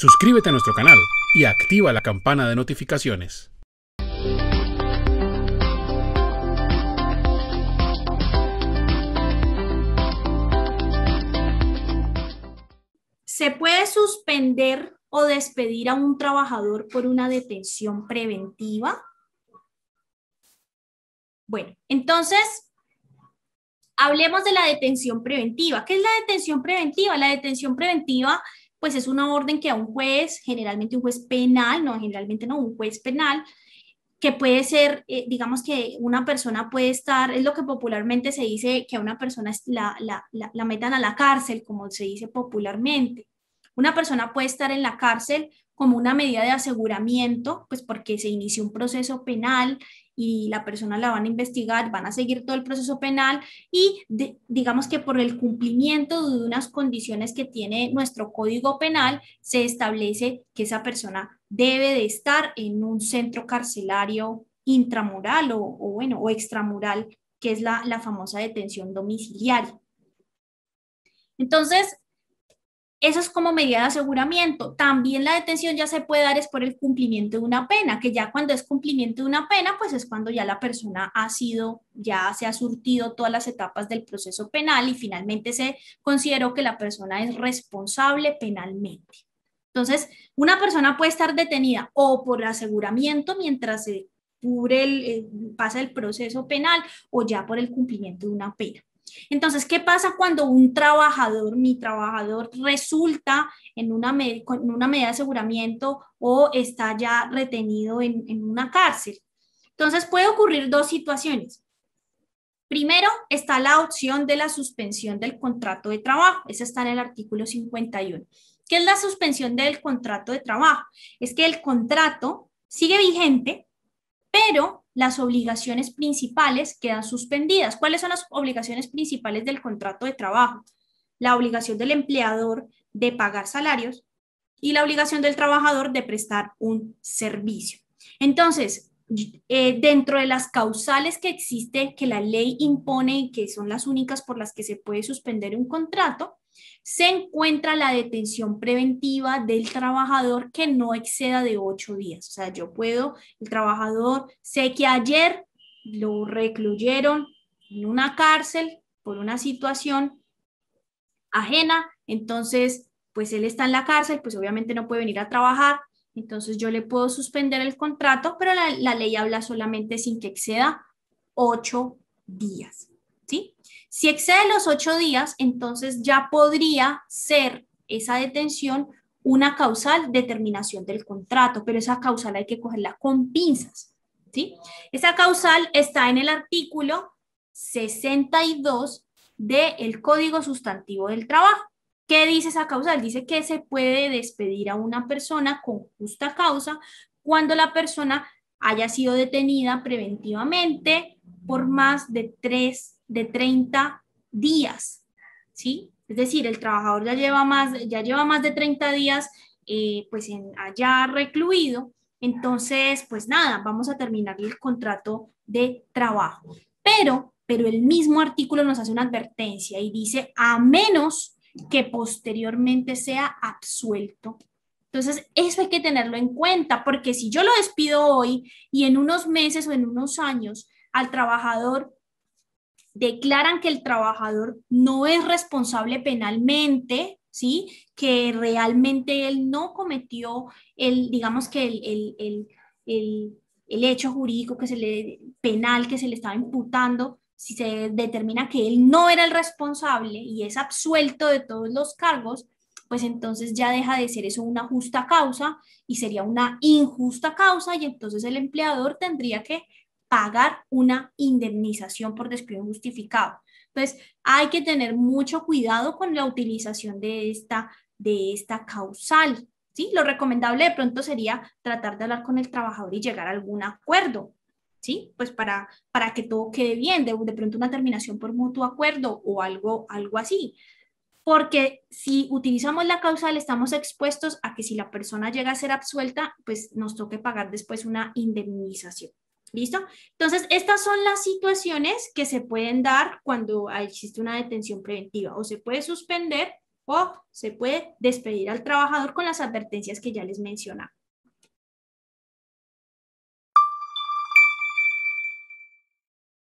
Suscríbete a nuestro canal y activa la campana de notificaciones. Se puede suspender o despedir a un trabajador por una detención preventiva. Bueno, entonces hablemos de la detención preventiva. ¿Qué es la detención preventiva? La detención preventiva pues es una orden que a un juez, generalmente un juez penal, no, generalmente no, un juez penal, que puede ser, eh, digamos que una persona puede estar, es lo que popularmente se dice, que a una persona la, la, la metan a la cárcel, como se dice popularmente. Una persona puede estar en la cárcel como una medida de aseguramiento, pues porque se inicia un proceso penal y la persona la van a investigar, van a seguir todo el proceso penal y digamos que por el cumplimiento de unas condiciones que tiene nuestro código penal, se establece que esa persona debe de estar en un centro carcelario intramural o, bueno, o extramural, que es la, la famosa detención domiciliaria. Entonces, eso es como medida de aseguramiento. También la detención ya se puede dar es por el cumplimiento de una pena, que ya cuando es cumplimiento de una pena, pues es cuando ya la persona ha sido, ya se ha surtido todas las etapas del proceso penal y finalmente se consideró que la persona es responsable penalmente. Entonces, una persona puede estar detenida o por aseguramiento mientras se cubre el, eh, pasa el proceso penal o ya por el cumplimiento de una pena. Entonces, ¿qué pasa cuando un trabajador, mi trabajador, resulta en una, medida de aseguramiento o está ya retenido en, una cárcel? Entonces, puede ocurrir dos situaciones. Primero está la opción de la suspensión del contrato de trabajo. Esa está en el artículo 51. ¿Qué es la suspensión del contrato de trabajo? Es que el contrato sigue vigente, pero las obligaciones principales quedan suspendidas. ¿Cuáles son las obligaciones principales del contrato de trabajo? La obligación del empleador de pagar salarios y la obligación del trabajador de prestar un servicio. Entonces, eh, dentro de las causales que existe, que la ley impone y que son las únicas por las que se puede suspender un contrato, se encuentra la detención preventiva del trabajador que no exceda de ocho días. O sea, yo puedo, el trabajador, sé que ayer lo recluyeron en una cárcel por una situación ajena, entonces, pues él está en la cárcel, pues obviamente no puede venir a trabajar, entonces yo le puedo suspender el contrato, pero la, ley habla solamente sin que exceda ocho días. Si excede los ocho días, entonces ya podría ser esa detención una causal de terminación del contrato, pero esa causal hay que cogerla con pinzas, Esa causal está en el artículo 62 del Código Sustantivo del Trabajo. ¿Qué dice esa causal? Dice que se puede despedir a una persona con justa causa cuando la persona haya sido detenida preventivamente por más de tres de 30 días, ¿sí? Es decir, el trabajador ya lleva más, ya lleva más de 30 días eh, pues allá recluido, entonces pues nada, vamos a terminar el contrato de trabajo. Pero, pero el mismo artículo nos hace una advertencia y dice, a menos que posteriormente sea absuelto. Entonces, eso hay que tenerlo en cuenta, porque si yo lo despido hoy y en unos meses o en unos años al trabajador declaran que el trabajador no es responsable penalmente, ¿sí? Que realmente él no cometió el, digamos que el, hecho jurídico que se le, penal que se le estaba imputando, si se determina que él no era el responsable y es absuelto de todos los cargos, pues entonces ya deja de ser eso una justa causa y sería una injusta causa y entonces el empleador tendría que pagar una indemnización por despido injustificado. Entonces, hay que tener mucho cuidado con la utilización de esta, de esta causal. ¿sí? Lo recomendable de pronto sería tratar de hablar con el trabajador y llegar a algún acuerdo. ¿Sí? Pues para, para que todo quede bien, de, de pronto una terminación por mutuo acuerdo o algo, algo así porque si utilizamos la causal estamos expuestos a que si la persona llega a ser absuelta, pues nos toque pagar después una indemnización. ¿Listo? Entonces, estas son las situaciones que se pueden dar cuando existe una detención preventiva. O se puede suspender o se puede despedir al trabajador con las advertencias que ya les mencionaba.